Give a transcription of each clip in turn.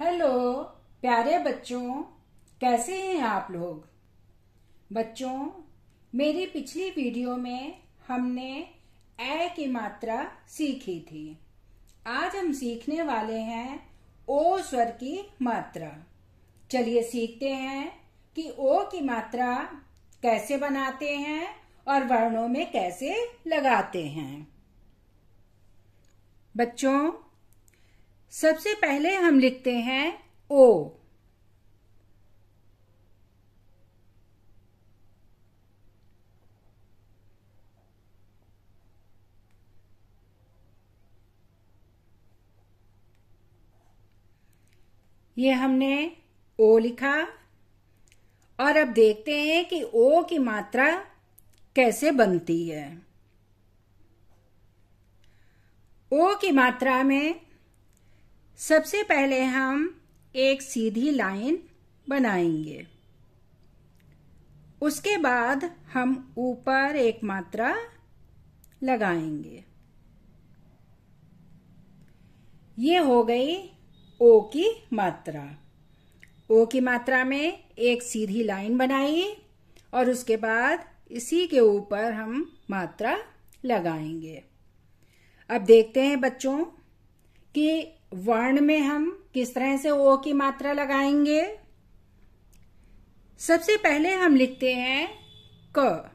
hello प्यारे बच्चों कैसे हैं आप लोग बच्चों मेरी पिछली वीडियो में हमने ए की मात्रा सीखी थी आज हम सीखने वाले हैं ओ स्वर की मात्रा चलिए सीखते हैं कि ओ की मात्रा कैसे बनाते हैं और वर्णों में कैसे लगाते हैं बच्चों सबसे पहले हम लिखते हैं ओ ये हमने ओ लिखा और अब देखते हैं कि ओ की मात्रा कैसे बनती है ओ की मात्रा में सबसे पहले हम एक सीधी लाइन बनाएंगे उसके बाद हम ऊपर एक मात्रा लगाएंगे ये हो गई ओ की मात्रा ओ की मात्रा में एक सीधी लाइन बनाई और उसके बाद इसी के ऊपर हम मात्रा लगाएंगे अब देखते हैं बच्चों कि वर्ण में हम किस तरह से ओ की मात्रा लगाएंगे सबसे पहले हम लिखते हैं क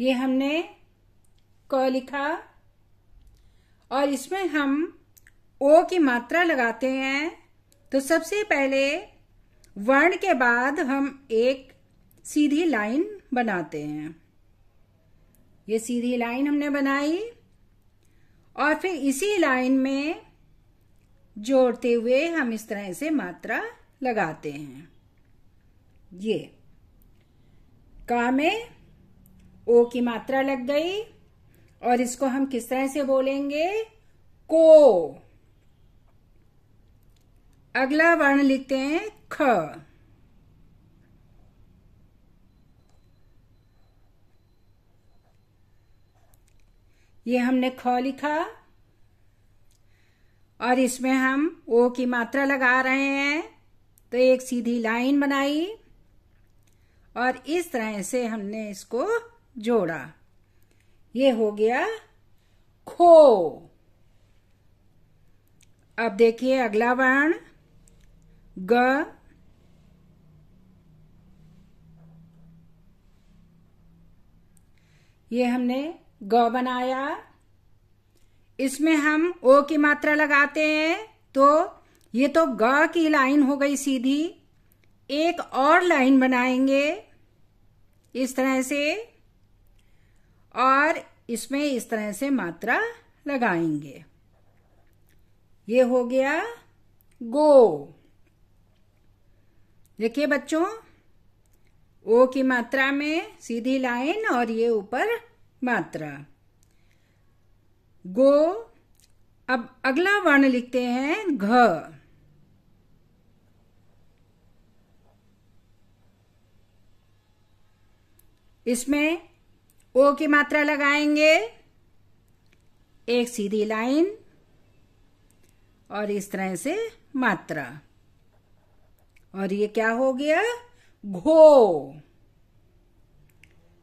ये हमने क लिखा और इसमें हम ओ की मात्रा लगाते हैं तो सबसे पहले वर्ण के बाद हम एक सीधी लाइन बनाते हैं ये सीधी लाइन हमने बनाई और फिर इसी लाइन में जोड़ते हुए हम इस तरह से मात्रा लगाते हैं ये का में ओ की मात्रा लग गई और इसको हम किस तरह से बोलेंगे को अगला वर्ण लिखते हैं ख ये हमने ख लिखा और इसमें हम ओ की मात्रा लगा रहे हैं तो एक सीधी लाइन बनाई और इस तरह से हमने इसको जोड़ा ये हो गया खो अब देखिए अगला वर्ण ग ये हमने ग बनाया इसमें हम ओ की मात्रा लगाते हैं तो ये तो ग की लाइन हो गई सीधी एक और लाइन बनाएंगे इस तरह से और इसमें इस तरह से मात्रा लगाएंगे ये हो गया गो देखिए बच्चों ओ की मात्रा में सीधी लाइन और ये ऊपर मात्रा गो अब अगला वर्ण लिखते हैं घ इसमें ओ की मात्रा लगाएंगे एक सीधी लाइन और इस तरह से मात्रा और ये क्या हो गया घो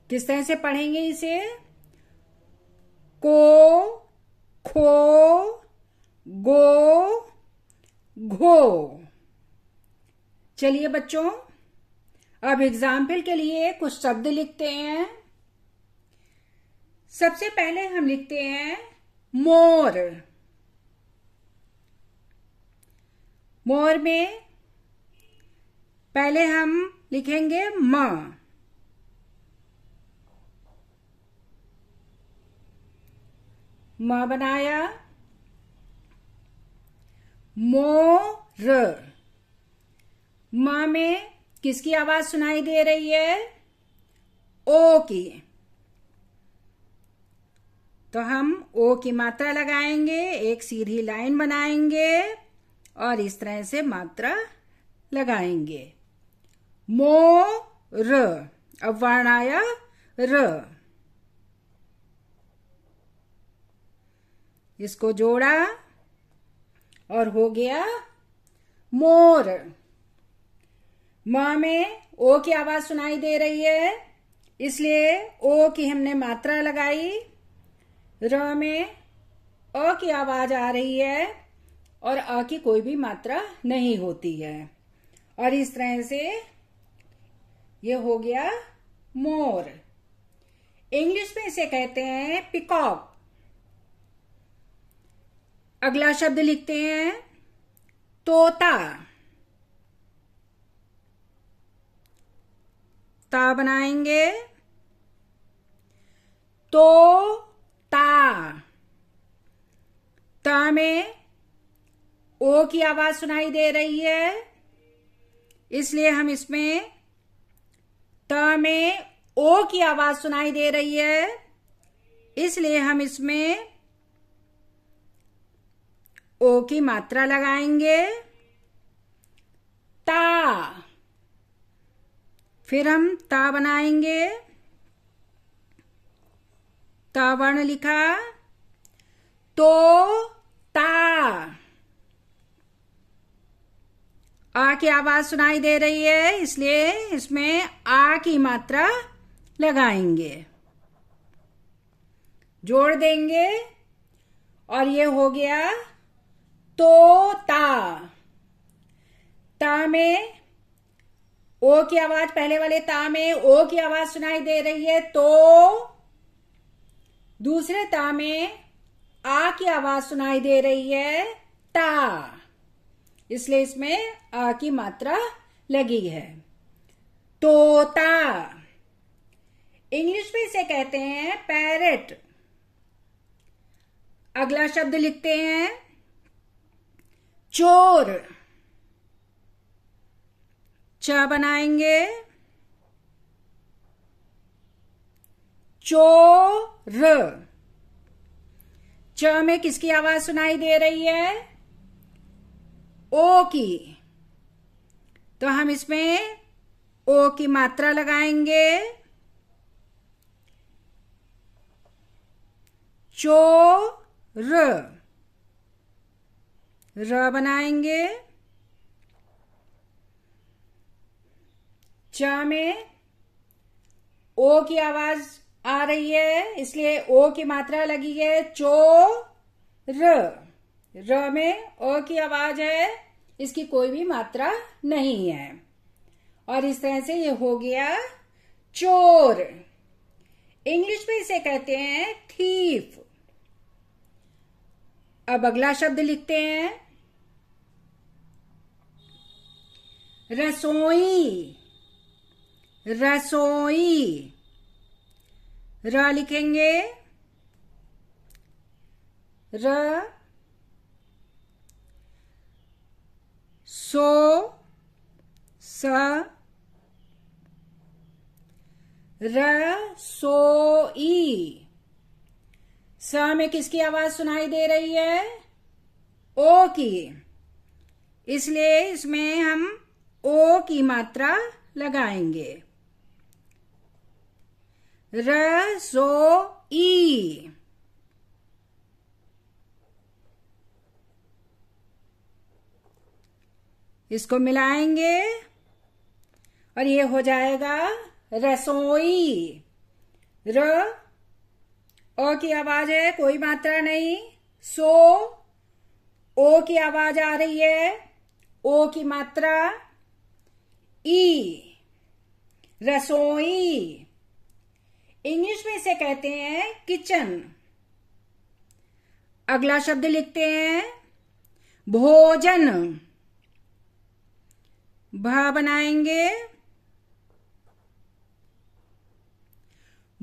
किस तरह से पढ़ेंगे इसे को खो गो घो चलिए बच्चों अब एग्जाम्पल के लिए कुछ शब्द लिखते हैं सबसे पहले हम लिखते हैं मोर मोर में पहले हम लिखेंगे मां म बनाया मोर म में किसकी आवाज सुनाई दे रही है ओ की तो हम ओ की मात्रा लगाएंगे एक सीधी लाइन बनाएंगे और इस तरह से मात्रा लगाएंगे मो र अब वर्ण आया र इसको जोड़ा और हो गया मोर म में ओ की आवाज सुनाई दे रही है इसलिए ओ की हमने मात्रा लगाई र में अ की आवाज आ रही है और अ की कोई भी मात्रा नहीं होती है और इस तरह से ये हो गया मोर इंग्लिश में इसे कहते हैं पिकॉक अगला शब्द लिखते हैं तोता ता बनाएंगे तो ता ता में ओ की आवाज सुनाई दे रही है इसलिए हम इसमें त में ओ की आवाज सुनाई दे रही है इसलिए हम इसमें ओ की मात्रा लगाएंगे ता फिर हम ता बनाएंगे ता वर्ण लिखा तो ता आ की आवाज सुनाई दे रही है इसलिए इसमें आ की मात्रा लगाएंगे जोड़ देंगे और ये हो गया तोता ता में ओ की आवाज पहले वाले ता में ओ की आवाज सुनाई दे रही है तो दूसरे ता में आ की आवाज सुनाई दे रही है ता इसलिए इसमें आ की मात्रा लगी है तोता इंग्लिश में इसे कहते हैं पैरट अगला शब्द लिखते हैं चोर च बनाएंगे चोर च में किसकी आवाज सुनाई दे रही है ओ की तो हम इसमें ओ की मात्रा लगाएंगे चोर र बनाएंगे च में ओ की आवाज आ रही है इसलिए ओ की मात्रा लगी है चो र र में ओ की आवाज है इसकी कोई भी मात्रा नहीं है और इस तरह से ये हो गया चोर इंग्लिश में इसे कहते हैं थीफ अब अगला शब्द लिखते हैं रसोई रसोई र लिखेंगे र सो स रसोई स में किसकी आवाज सुनाई दे रही है ओ की इसलिए इसमें हम ओ की मात्रा लगाएंगे र सो ई इसको मिलाएंगे और ये हो जाएगा रसोई र अ की आवाज है कोई मात्रा नहीं सो ओ की आवाज आ रही है ओ की मात्रा ई रसोई इंग्लिश में इसे कहते हैं किचन अगला शब्द लिखते हैं भोजन भा बनाएंगे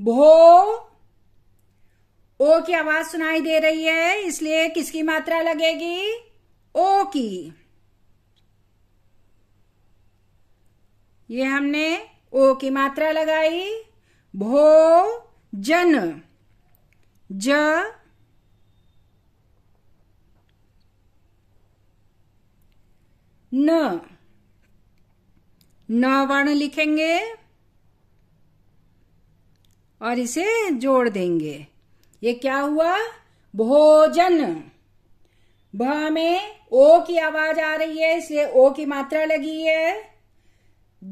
भो ओ की आवाज सुनाई दे रही है इसलिए किसकी मात्रा लगेगी ओ की ये हमने ओ की मात्रा लगाई भो जन ज न न वर्ण लिखेंगे और इसे जोड़ देंगे ये क्या हुआ भोजन भ में ओ की आवाज आ रही है इसलिए ओ की मात्रा लगी है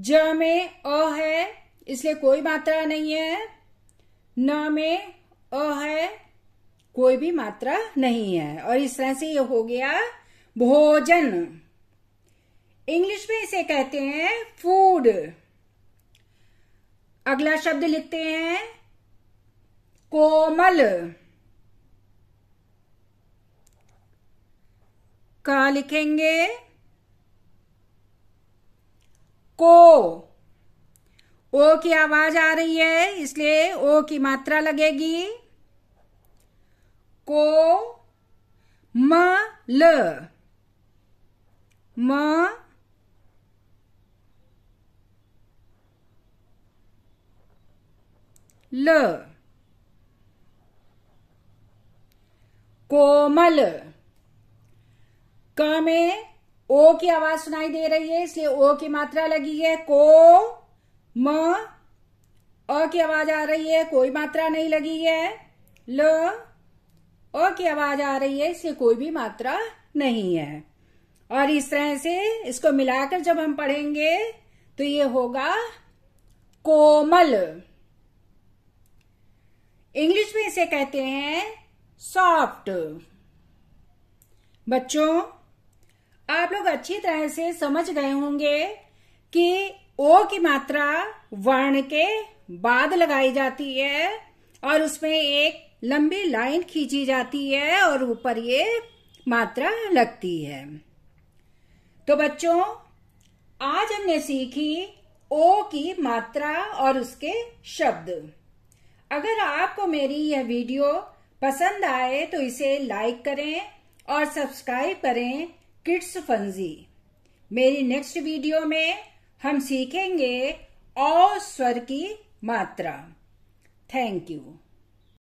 ज में अ है इसलिए कोई मात्रा नहीं है न में अ है कोई भी मात्रा नहीं है और इस तरह से ये हो गया भोजन इंग्लिश में इसे कहते हैं फूड अगला शब्द लिखते हैं कोमल का लिखेंगे को ओ की आवाज आ रही है इसलिए ओ की मात्रा लगेगी को म ल म ल कोमल क में ओ की आवाज सुनाई दे रही है इसलिए ओ की मात्रा लगी है को म अ की आवाज आ रही है कोई मात्रा नहीं लगी है ल अ की आवाज आ रही है इसलिए कोई भी मात्रा नहीं है और इस तरह से इसको मिलाकर जब हम पढ़ेंगे तो ये होगा कोमल इंग्लिश में इसे कहते हैं सॉफ्ट बच्चों आप लोग अच्छी तरह से समझ गए होंगे कि ओ की मात्रा वर्ण के बाद लगाई जाती है और उसमें एक लंबी लाइन खींची जाती है और ऊपर ये मात्रा लगती है तो बच्चों आज हमने सीखी ओ की मात्रा और उसके शब्द अगर आपको मेरी यह वीडियो पसंद आए तो इसे लाइक करें और सब्सक्राइब करें किड्स फंजी मेरी नेक्स्ट वीडियो में हम सीखेंगे और स्वर की मात्रा थैंक यू